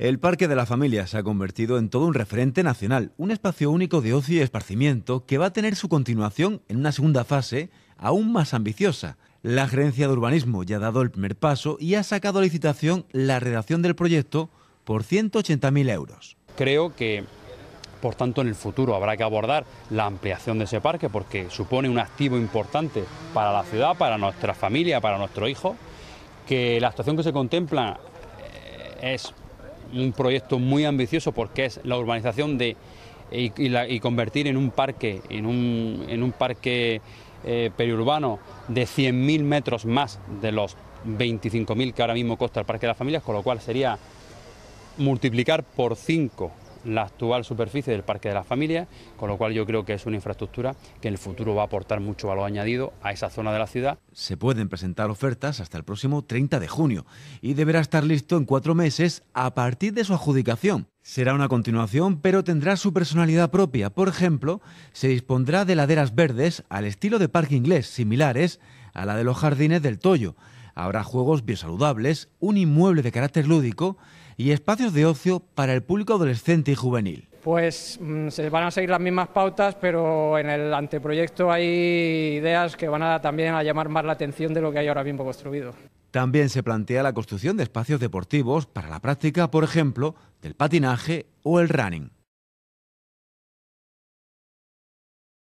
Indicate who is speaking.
Speaker 1: El Parque de la Familia se ha convertido en todo un referente nacional, un espacio único de ocio y esparcimiento que va a tener su continuación en una segunda fase aún más ambiciosa. La Gerencia de Urbanismo ya ha dado el primer paso y ha sacado a licitación la redacción del proyecto por 180.000 euros.
Speaker 2: Creo que, por tanto, en el futuro habrá que abordar la ampliación de ese parque porque supone un activo importante para la ciudad, para nuestra familia, para nuestro hijo, que la actuación que se contempla eh, es un proyecto muy ambicioso porque es la urbanización de y, convertir en un parque, en un, parque eh, periurbano de 100.000 metros más de los 25.000 que ahora mismo costa el Parque de las Familias, con lo cual sería multiplicar por 5 la actual superficie del Parque de la familia, con lo cual yo creo que es una infraestructura que en el futuro va a aportar mucho valor añadido a esa zona de la ciudad.
Speaker 1: Se pueden presentar ofertas hasta el próximo 30 de junio y deberá estar listo en cuatro meses a partir de su adjudicación. Será una continuación, pero tendrá su personalidad propia. Por ejemplo, se dispondrá de laderas verdes al estilo de parque inglés, similares a la de los jardines del Toyo. Habrá juegos biosaludables, un inmueble de carácter lúdico y espacios de ocio para el público adolescente y juvenil.
Speaker 3: Pues mm, se van a seguir las mismas pautas, pero en el anteproyecto hay ideas que van a también a llamar más la atención de lo que hay ahora mismo construido.
Speaker 1: También se plantea la construcción de espacios deportivos para la práctica, por ejemplo, del patinaje o el running.